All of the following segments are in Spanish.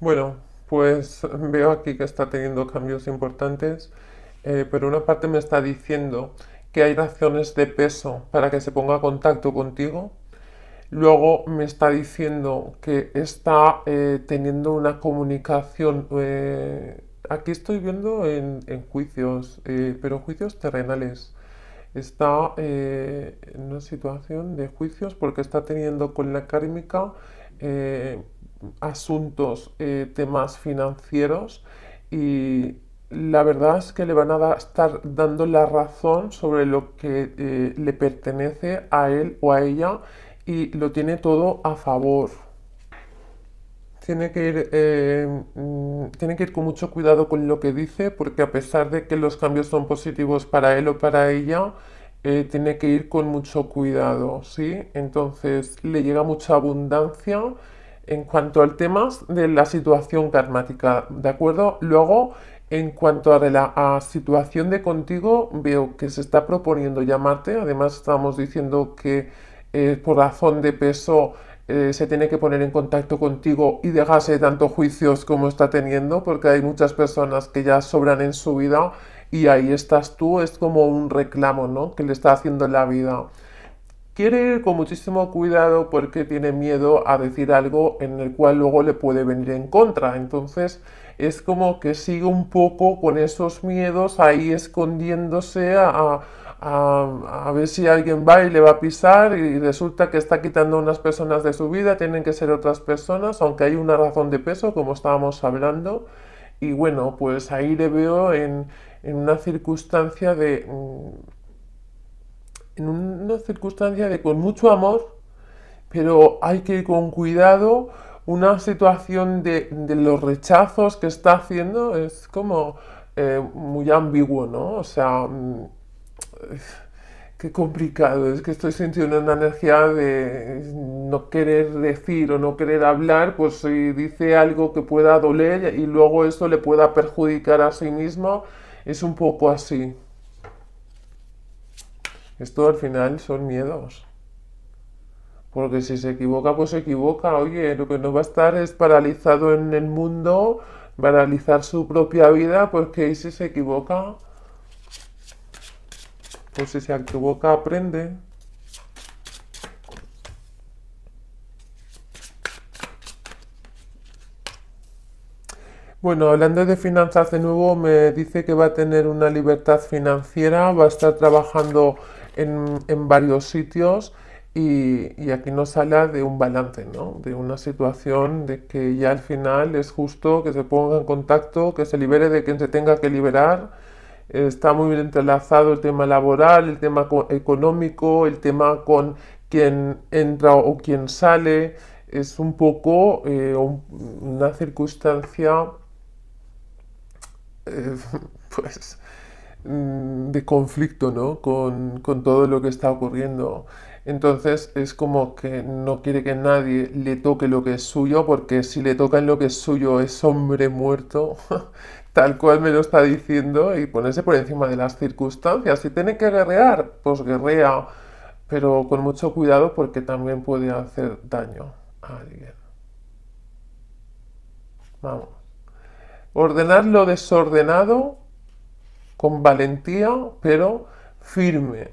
Bueno, pues veo aquí que está teniendo cambios importantes. Eh, pero una parte me está diciendo que hay razones de peso para que se ponga en contacto contigo. Luego me está diciendo que está eh, teniendo una comunicación. Eh, aquí estoy viendo en, juicios, pero juicios terrenales está en una situación de juicios porque está teniendo con la cármica asuntos, eh, temas financieros y la verdad es que le van a estar dando la razón sobre lo que eh, le pertenece a él o a ella y lo tiene todo a favor. Tiene que, ir, eh, mm, tiene que ir con mucho cuidado con lo que dice porque a pesar de que los cambios son positivos para él o para ella, tiene que ir con mucho cuidado, ¿sí? Entonces le llega mucha abundancia en cuanto al tema de la situación karmática, ¿de acuerdo? Luego, en cuanto a la situación de contigo, veo que se está proponiendo llamarte, además estamos diciendo que eh, por razón de peso eh, se tiene que poner en contacto contigo y dejarse de tantos juicios como está teniendo, porque hay muchas personas que ya sobran en su vida y ahí estás tú, es como un reclamo ¿no? que le está haciendo la vida. Quiere ir con muchísimo cuidado porque tiene miedo a decir algo en el cual luego le puede venir en contra. Entonces es como que sigue un poco con esos miedos ahí escondiéndose a, ver si alguien va y le va a pisar y resulta que está quitando unas personas de su vida, tienen que ser otras personas, aunque hay una razón de peso, como estábamos hablando. Y bueno, pues ahí le veo en, en una circunstancia de mm, en una circunstancia de con mucho amor, pero hay que ir con cuidado. Una situación de, los rechazos que está haciendo es como eh, muy ambiguo, ¿no? O sea, mm, qué complicado. Es que estoy sintiendo una energía de no querer decir o no querer hablar, pues si dice algo que pueda doler y luego eso le pueda perjudicar a sí mismo, es un poco así. Esto al final son miedos. Porque si se equivoca, pues se equivoca. Oye, lo que no va a estar es paralizado en el mundo, paralizar su propia vida, pues que si se equivoca, pues si se equivoca, aprende. Bueno, hablando de finanzas de nuevo, me dice que va a tener una libertad financiera, va a estar trabajando en, varios sitios y, aquí nos habla de un balance, de una situación de que ya al final es justo que se ponga en contacto, que se libere de quien se tenga que liberar. Está muy bien entrelazado el tema laboral, el tema económico, el tema con quien entra o quien sale. Es un poco eh, una circunstancia, eh, pues, Mm, de conflicto ¿no? con, todo lo que está ocurriendo. Entonces es como que no quiere que nadie le toque lo que es suyo, porque si le tocan lo que es suyo es hombre muerto, tal cual me lo está diciendo, y ponerse por encima de las circunstancias. Si tiene que guerrear, pues guerrea, pero con mucho cuidado porque también puede hacer daño a alguien. Vamos. Ordenar lo desordenado con valentía, pero firme.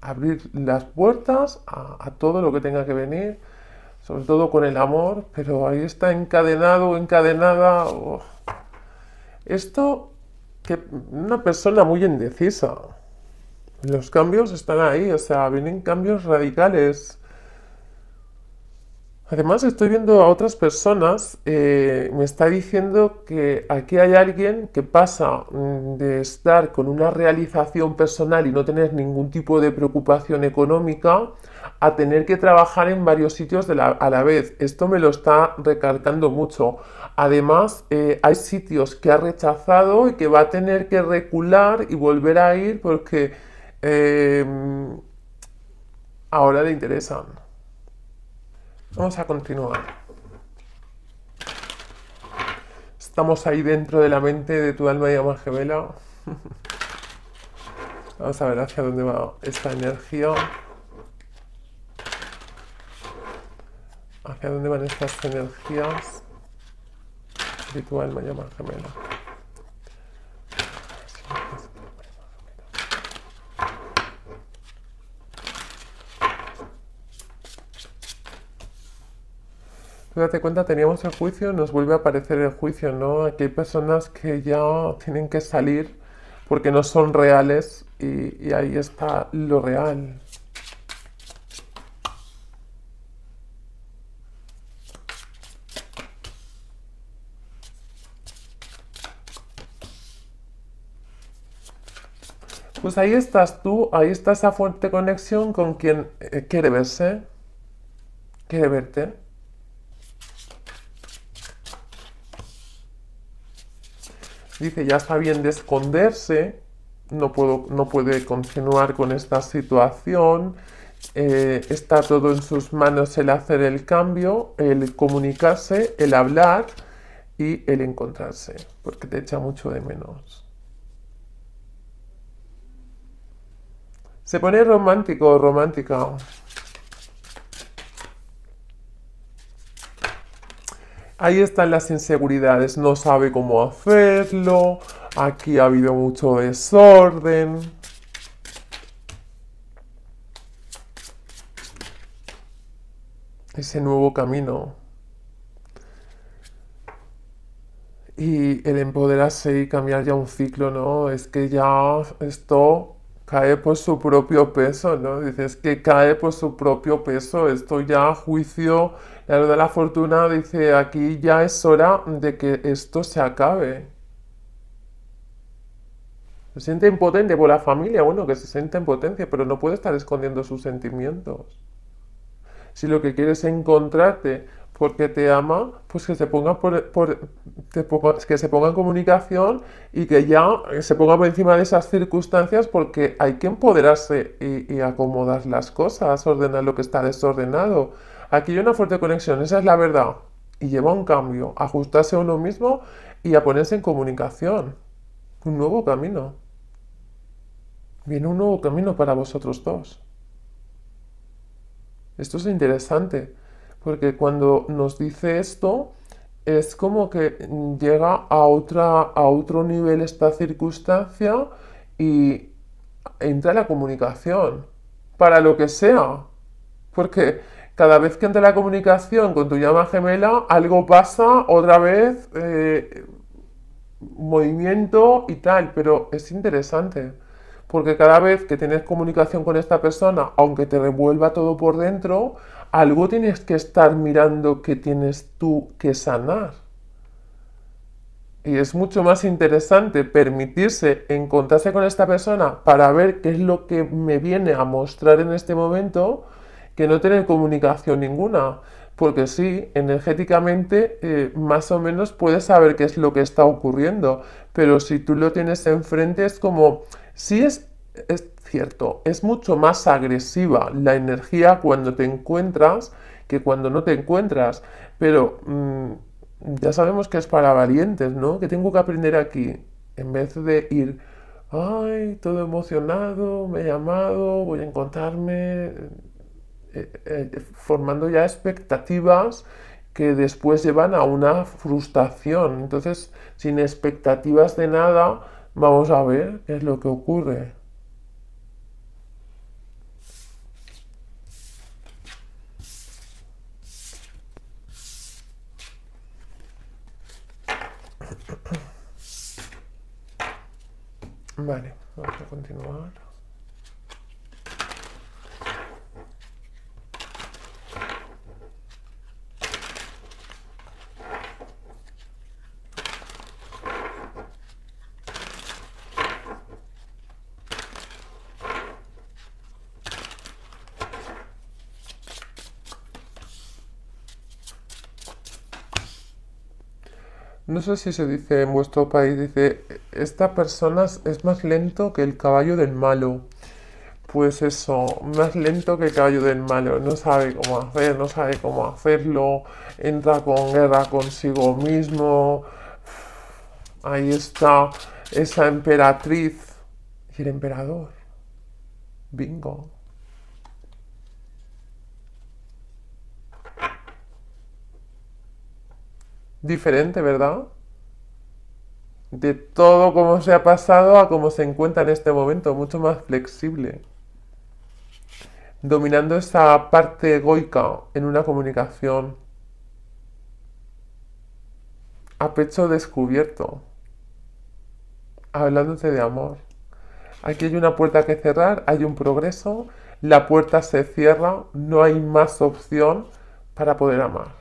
Abrir las puertas a, todo lo que tenga que venir, sobre todo con el amor, pero ahí está encadenado, encadenada. Esto que una persona muy indecisa. Los cambios están ahí, o sea, vienen cambios radicales Además, estoy viendo a otras personas, eh, me está diciendo que aquí hay alguien que pasa mm, de estar con una realización personal y no tener ningún tipo de preocupación económica a tener que trabajar en varios sitios a la vez. Esto me lo está recalcando mucho. Además, eh, hay sitios que ha rechazado y que va a tener que recular y volver a ir porque eh, ahora le interesan. Vamos a continuar. Estamos ahí dentro de la mente de tu alma y alma gemela. Vamos a ver hacia dónde va esta energía. Hacia dónde van estas energías de tu alma y gemela. date cuenta, teníamos el juicio, nos vuelve a aparecer el juicio, ¿no? Aquí hay personas que ya tienen que salir porque no son reales y, ahí está lo real. Pues ahí estás tú, ahí está esa fuerte conexión con quien eh, quiere verse, quiere verte. dice, ya está bien de esconderse, no, puedo, no puede continuar con esta situación, eh, está todo en sus manos el hacer el cambio, el comunicarse, el hablar y el encontrarse, porque te echa mucho de menos. Se pone romántico o romántica. ahí están las inseguridades, no sabe cómo hacerlo, aquí ha habido mucho desorden. Ese nuevo camino. Y el empoderarse y cambiar ya un ciclo, ¿no? Es que ya esto cae por su propio peso, ¿no? Dices que cae por su propio peso, esto ya juicio, la verdad, de la fortuna dice, aquí ya es hora de que esto se acabe. Se siente impotente por la familia, bueno, que se siente potencia, pero no puede estar escondiendo sus sentimientos. Si lo que quieres es encontrarte porque te ama, pues que se ponga, que se ponga en comunicación y que ya se ponga por encima de esas circunstancias porque hay que empoderarse y, y acomodar las cosas, ordenar lo que está desordenado. Aquí hay una fuerte conexión, esa es la verdad. Y lleva un cambio, ajustarse a uno mismo y a ponerse en comunicación. Un nuevo camino. Viene un nuevo camino para vosotros dos. Esto es interesante porque cuando nos dice esto, es como que llega a, otra, a otro nivel esta circunstancia y entra la comunicación, para lo que sea, porque cada vez que entra la comunicación con tu llama gemela, algo pasa otra vez, eh, movimiento y tal, pero es interesante porque cada vez que tienes comunicación con esta persona, aunque te revuelva todo por dentro, algo tienes que estar mirando que tienes tú que sanar. Y es mucho más interesante permitirse encontrarse con esta persona para ver qué es lo que me viene a mostrar en este momento que no tener comunicación ninguna. Porque sí, energéticamente eh, más o menos puedes saber qué es lo que está ocurriendo. Pero si tú lo tienes enfrente es como, si es es cierto, es mucho más agresiva la energía cuando te encuentras que cuando no te encuentras. Pero mm, ya sabemos que es para valientes, ¿no? Que tengo que aprender aquí. En vez de ir, ay, todo emocionado, me he llamado, voy a encontrarme, eh, eh, formando ya expectativas que después llevan a una frustración. Entonces, sin expectativas de nada, vamos a ver qué es lo que ocurre. Bene, lascio continuare. No sé si se dice en vuestro país, dice, esta persona es más lento que el caballo del malo. Pues eso, más lento que el caballo del malo, no sabe cómo hacer, no sabe cómo hacerlo, entra con guerra consigo mismo. Ahí está esa emperatriz y el emperador. Bingo. diferente, ¿verdad? De todo como se ha pasado a como se encuentra en este momento, mucho más flexible. Dominando esa parte egoica en una comunicación. A pecho descubierto. Hablándote de amor. Aquí hay una puerta que cerrar, hay un progreso, la puerta se cierra, no hay más opción para poder amar.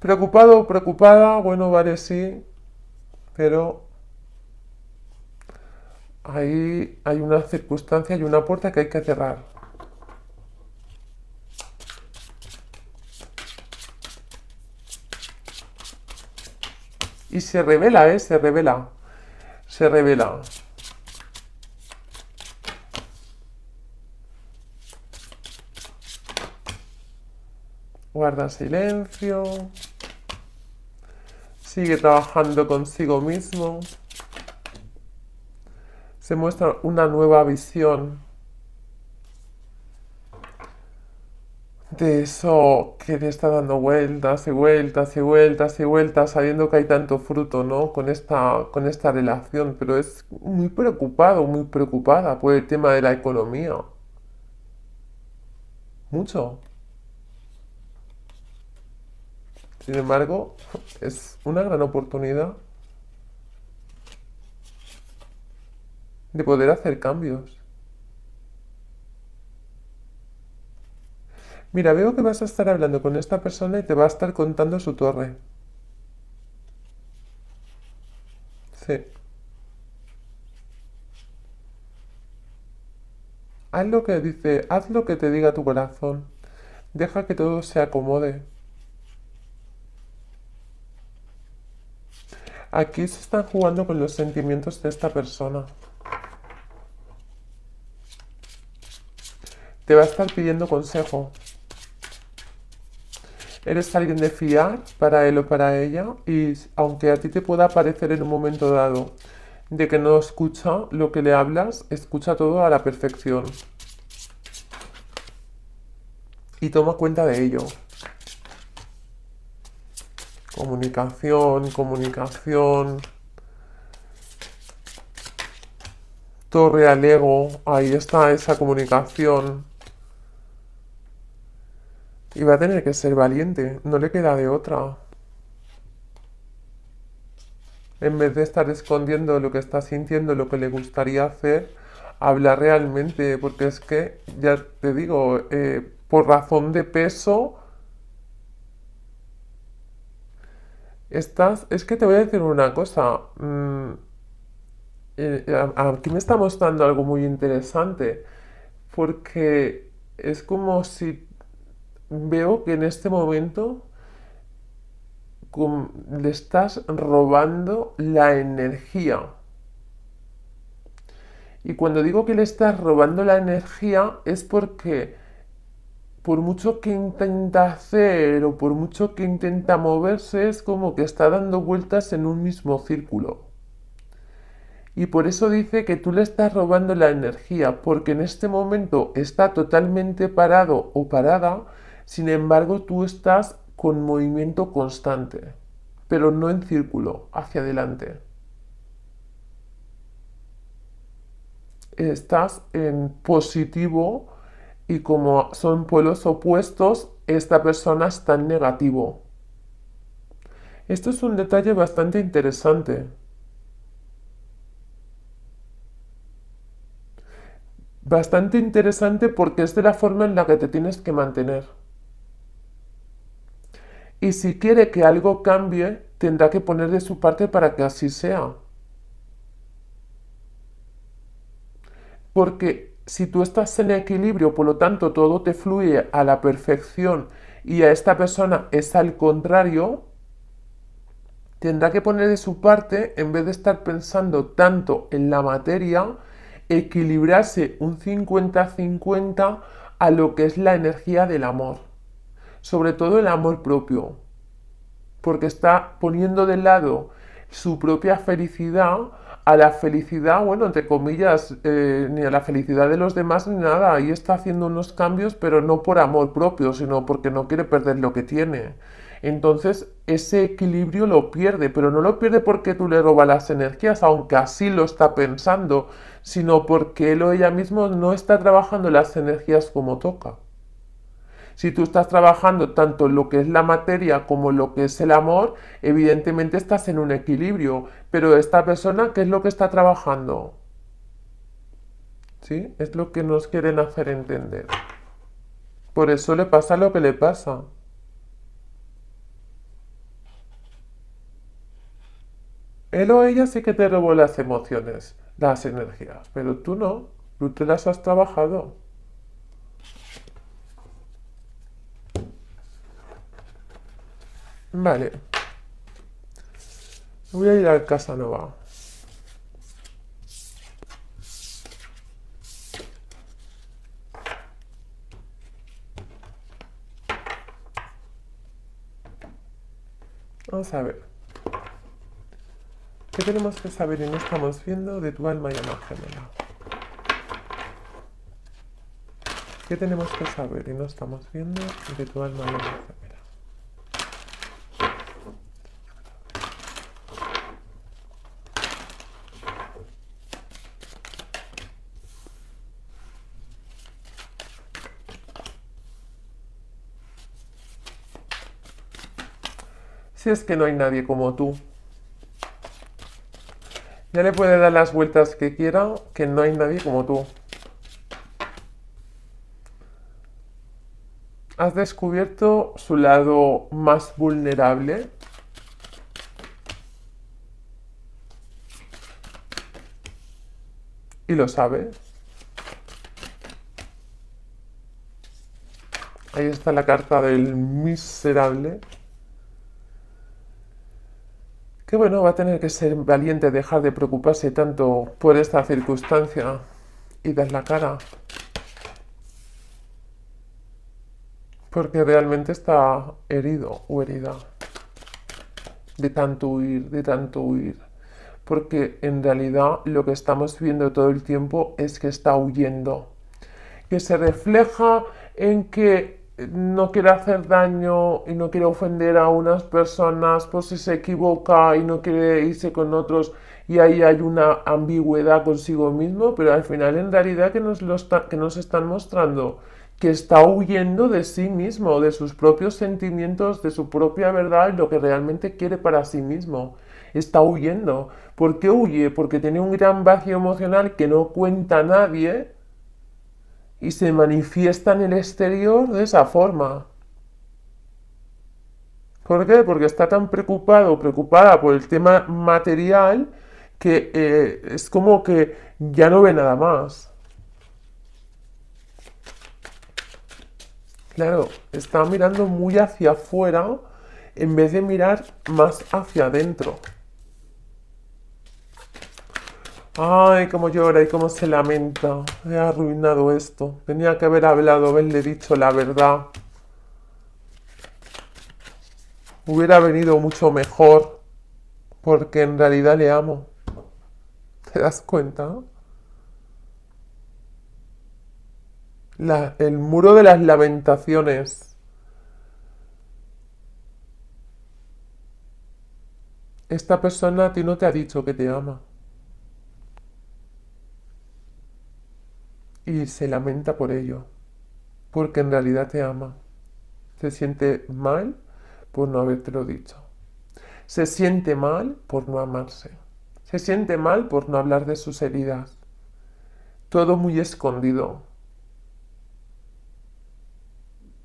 Preocupado preocupada, bueno, vale, sí, pero ahí hay una circunstancia y una puerta que hay que cerrar. Y se revela, ¿eh? Se revela. Se revela. Guarda silencio sigue trabajando consigo mismo, se muestra una nueva visión de eso que le está dando vueltas y vueltas y vueltas y vueltas, sabiendo que hay tanto fruto, ¿no? Con esta, con esta relación, pero es muy preocupado, muy preocupada por el tema de la economía. Mucho. Sin embargo, es una gran oportunidad de poder hacer cambios. Mira, veo que vas a estar hablando con esta persona y te va a estar contando su torre. Sí. Haz lo que dice, haz lo que te diga tu corazón. Deja que todo se acomode. Aquí se están jugando con los sentimientos de esta persona. Te va a estar pidiendo consejo. Eres alguien de fiar para él o para ella y aunque a ti te pueda parecer en un momento dado de que no escucha lo que le hablas, escucha todo a la perfección. Y toma cuenta de ello comunicación, comunicación, torre al ego, ahí está esa comunicación. Y va a tener que ser valiente, no le queda de otra. En vez de estar escondiendo lo que está sintiendo, lo que le gustaría hacer, habla realmente, porque es que, ya te digo, eh, por razón de peso, Estás, es que te voy a decir una cosa. Mm, eh, aquí me está mostrando algo muy interesante, porque es como si veo que en este momento le estás robando la energía. Y cuando digo que le estás robando la energía es porque por mucho que intenta hacer o por mucho que intenta moverse, es como que está dando vueltas en un mismo círculo. Y por eso dice que tú le estás robando la energía, porque en este momento está totalmente parado o parada, sin embargo tú estás con movimiento constante, pero no en círculo, hacia adelante. Estás en positivo y como son pueblos opuestos, esta persona es tan negativo. Esto es un detalle bastante interesante. Bastante interesante porque es de la forma en la que te tienes que mantener. Y si quiere que algo cambie, tendrá que poner de su parte para que así sea. Porque si tú estás en equilibrio, por lo tanto todo te fluye a la perfección y a esta persona es al contrario, tendrá que poner de su parte, en vez de estar pensando tanto en la materia, equilibrarse un 50-50 a lo que es la energía del amor, sobre todo el amor propio, porque está poniendo de lado su propia felicidad a la felicidad, bueno, entre comillas, eh, ni a la felicidad de los demás ni nada. Ahí está haciendo unos cambios, pero no por amor propio, sino porque no quiere perder lo que tiene. Entonces ese equilibrio lo pierde, pero no lo pierde porque tú le robas las energías, aunque así lo está pensando, sino porque él o ella mismo no está trabajando las energías como toca. Si tú estás trabajando tanto lo que es la materia como lo que es el amor, evidentemente estás en un equilibrio. Pero esta persona, ¿qué es lo que está trabajando? ¿Sí? Es lo que nos quieren hacer entender. Por eso le pasa lo que le pasa. Él o ella sí que te robó las emociones, las energías, pero tú no, tú te las has trabajado. Vale. Voy a ir al Casanova. Vamos a ver. ¿Qué tenemos que saber y no estamos viendo de tu alma y alma gemela? ¿Qué tenemos que saber y no estamos viendo de tu alma y alma si es que no hay nadie como tú. Ya le puede dar las vueltas que quiera, que no hay nadie como tú. Has descubierto su lado más vulnerable. Y lo sabes. Ahí está la carta del miserable que bueno, va a tener que ser valiente, dejar de preocuparse tanto por esta circunstancia y dar la cara. Porque realmente está herido o herida de tanto huir, de tanto huir. Porque en realidad lo que estamos viendo todo el tiempo es que está huyendo. Que se refleja en que no quiere hacer daño y no quiere ofender a unas personas por si se equivoca y no quiere irse con otros y ahí hay una ambigüedad consigo mismo, pero al final en realidad que nos, que nos están mostrando que está huyendo de sí mismo, de sus propios sentimientos, de su propia verdad lo que realmente quiere para sí mismo. Está huyendo. ¿Por qué huye? Porque tiene un gran vacío emocional que no cuenta nadie y se manifiesta en el exterior de esa forma. ¿Por qué? Porque está tan preocupado o preocupada por el tema material que eh, es como que ya no ve nada más. Claro, está mirando muy hacia afuera en vez de mirar más hacia adentro. Ay, cómo llora y cómo se lamenta. He arruinado esto. Tenía que haber hablado, haberle dicho la verdad. Hubiera venido mucho mejor porque en realidad le amo. ¿Te das cuenta? La, el muro de las lamentaciones. Esta persona a ti no te ha dicho que te ama. y se lamenta por ello, porque en realidad te ama. Se siente mal por no habértelo dicho. Se siente mal por no amarse. Se siente mal por no hablar de sus heridas. Todo muy escondido.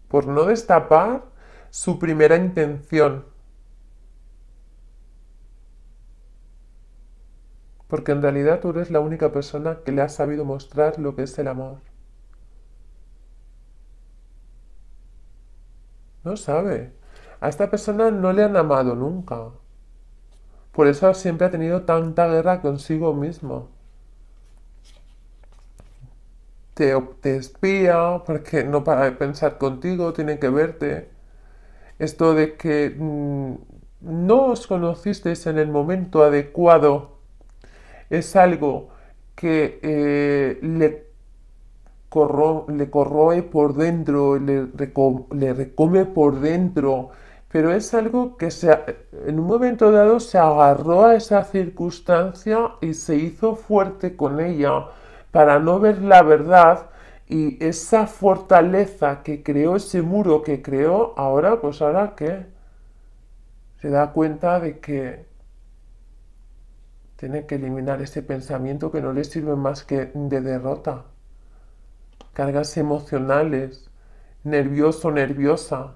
Por no destapar su primera intención porque en realidad tú eres la única persona que le ha sabido mostrar lo que es el amor. No sabe. A esta persona no le han amado nunca. Por eso siempre ha tenido tanta guerra consigo mismo. Te, espía porque no para de pensar contigo, tiene que verte. Esto de que mm, no os conocisteis en el momento adecuado es algo que eh, le, corroe por dentro, le, recome por dentro, pero es algo que en un momento dado se agarró a esa circunstancia y se hizo fuerte con ella para no ver la verdad y esa fortaleza que creó ese muro que creó ahora pues ahora que se da cuenta de que tienen que eliminar ese pensamiento que no les sirve más que de derrota. Cargas emocionales, nervioso, nerviosa.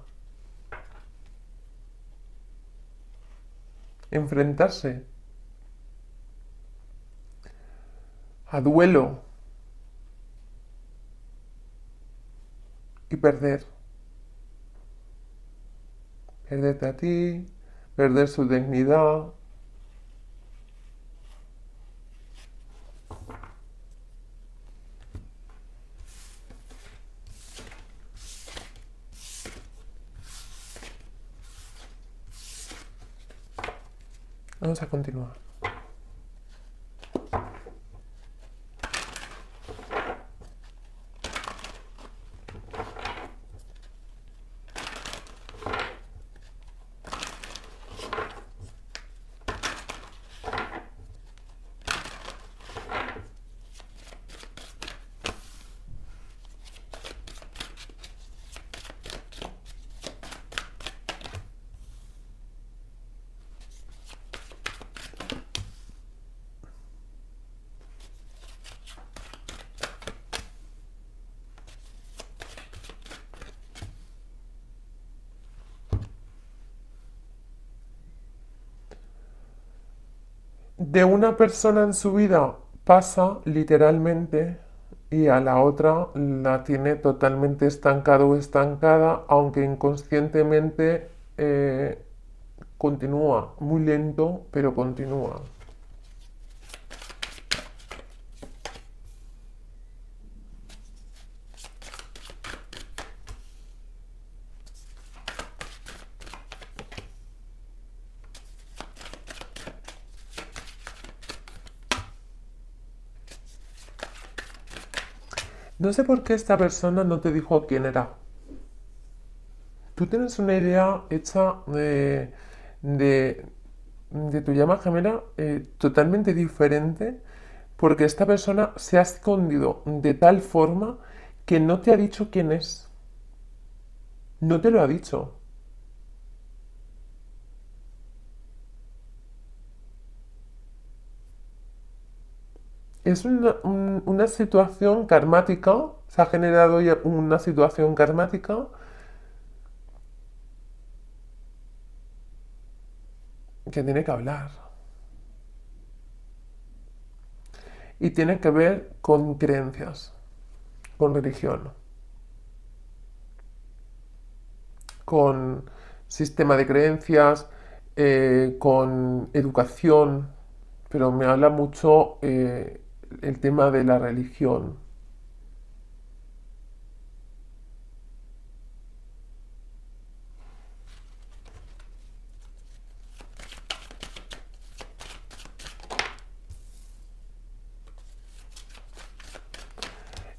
Enfrentarse a duelo y perder. Perderte a ti, perder su dignidad, Vamos a continuar. de una persona en su vida pasa literalmente y a la otra la tiene totalmente estancado o estancada, aunque inconscientemente eh, continúa, muy lento, pero continúa. No sé por qué esta persona no te dijo quién era. Tú tienes una idea hecha de, tu llama gemela eh, totalmente diferente porque esta persona se ha escondido de tal forma que no te ha dicho quién es. No te lo ha dicho. es una, situación karmática, se ha generado una situación karmática que tiene que hablar. Y tiene que ver con creencias, con religión, con sistema de creencias, eh, con educación, pero me habla mucho eh, el tema de la religión.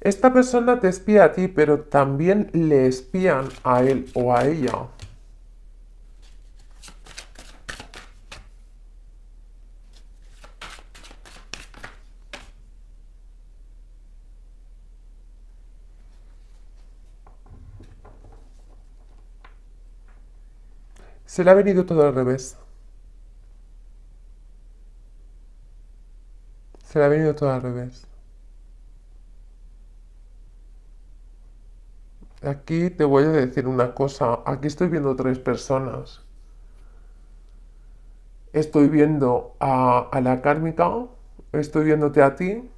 Esta persona te espía a ti, pero también le espían a él o a ella. Se le ha venido todo al revés. Se le ha venido todo al revés. Aquí te voy a decir una cosa. Aquí estoy viendo tres personas. Estoy viendo a, a la kármica. Estoy viéndote a ti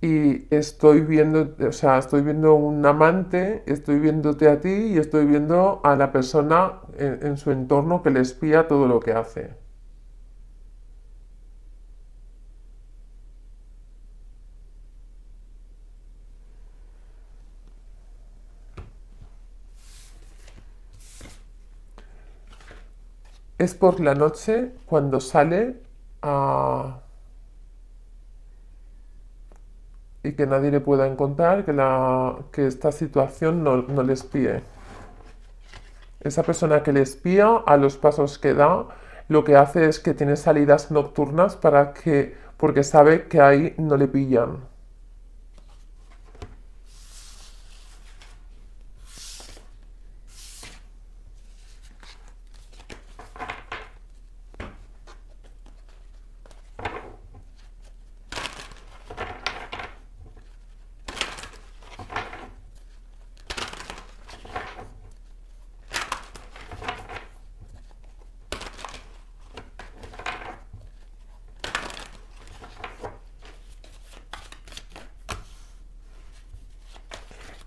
y estoy viendo, o sea, estoy viendo un amante, estoy viéndote a ti y estoy viendo a la persona en, en su entorno que le espía todo lo que hace. Es por la noche cuando sale a y que nadie le pueda encontrar, que, que esta situación no, no le espíe. Esa persona que le espía a los pasos que da, lo que hace es que tiene salidas nocturnas para que, porque sabe que ahí no le pillan.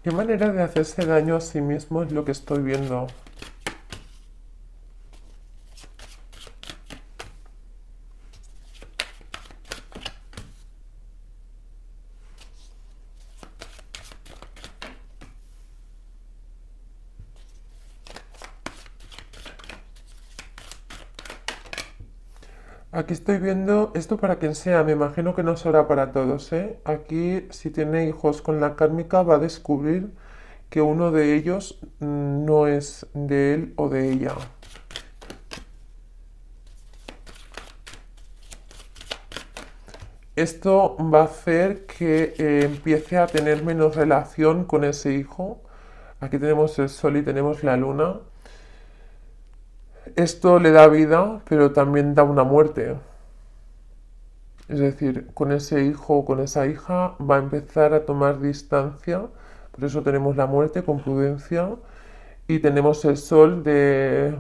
¿Qué manera de hacerse daño a sí mismo es lo que estoy viendo? Aquí estoy viendo esto para quien sea, me imagino que no será para todos, ¿eh? Aquí si tiene hijos con la kármica va a descubrir que uno de ellos mm, no es de él o de ella. Esto va a hacer que eh, empiece a tener menos relación con ese hijo. Aquí tenemos el sol y tenemos la luna. Esto le da vida, pero también da una muerte. Es decir, con ese hijo o con esa hija va a empezar a tomar distancia. Por eso tenemos la muerte con prudencia y tenemos el sol de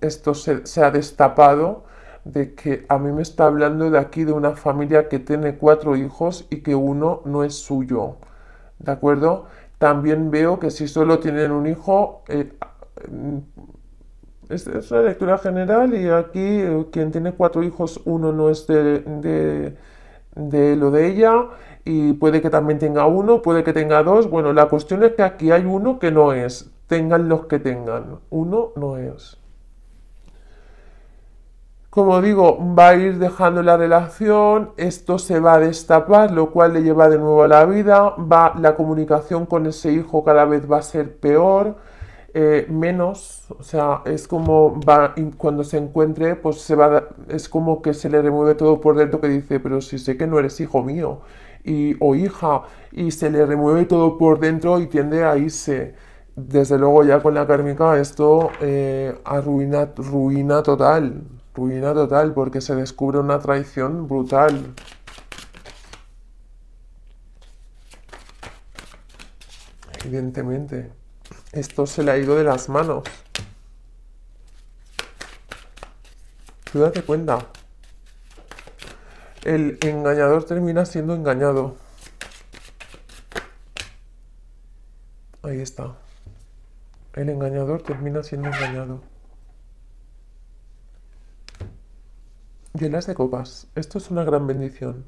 esto se, ha destapado de que a mí me está hablando de aquí de una familia que tiene cuatro hijos y que uno no es suyo. ¿De acuerdo? También veo que si solo tienen un hijo, eh, es, es una lectura general y aquí eh, quien tiene cuatro hijos, uno no es de, de lo de ella y puede que también tenga uno, puede que tenga dos. Bueno, la cuestión es que aquí hay uno que no es, tengan los que tengan, uno no es. Como digo, va a ir dejando la relación, esto se va a destapar, lo cual le lleva de nuevo a la vida, va la comunicación con ese hijo cada vez va a ser peor eh, menos, o sea, es como va, cuando se encuentre, pues se va, es como que se le remueve todo por dentro que dice, pero si sé que no eres hijo mío y, o hija, y se le remueve todo por dentro y tiende a irse. Desde luego ya con la kármica esto eh, arruina, ruina total, ruina total, porque se descubre una traición brutal. Evidentemente. Esto se le ha ido de las manos. Tú date cuenta. El engañador termina siendo engañado. Ahí está. El engañador termina siendo engañado. Llenas de copas. Esto es una gran bendición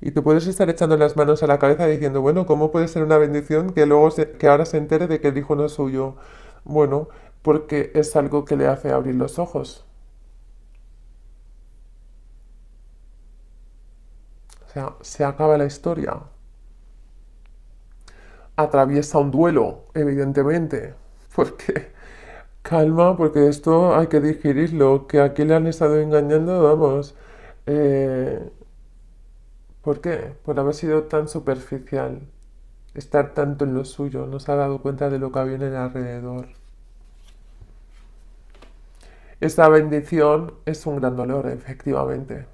y te puedes estar echando las manos a la cabeza diciendo, bueno, ¿cómo puede ser una bendición que luego se, que ahora se entere de que el hijo no es suyo? Bueno, porque es algo que le hace abrir los ojos. O sea, se acaba la historia. Atraviesa un duelo, evidentemente, porque calma, porque esto hay que digerirlo, que aquí le han estado engañando, vamos. Eh, ¿Por qué? Por haber sido tan superficial, estar tanto en lo suyo, no se ha dado cuenta de lo que había en el alrededor. Esta bendición es un gran dolor, efectivamente.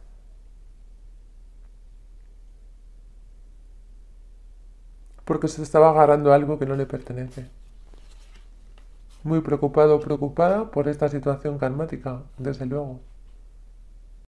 Porque se estaba agarrando algo que no le pertenece. Muy preocupado o preocupada por esta situación karmática, desde luego.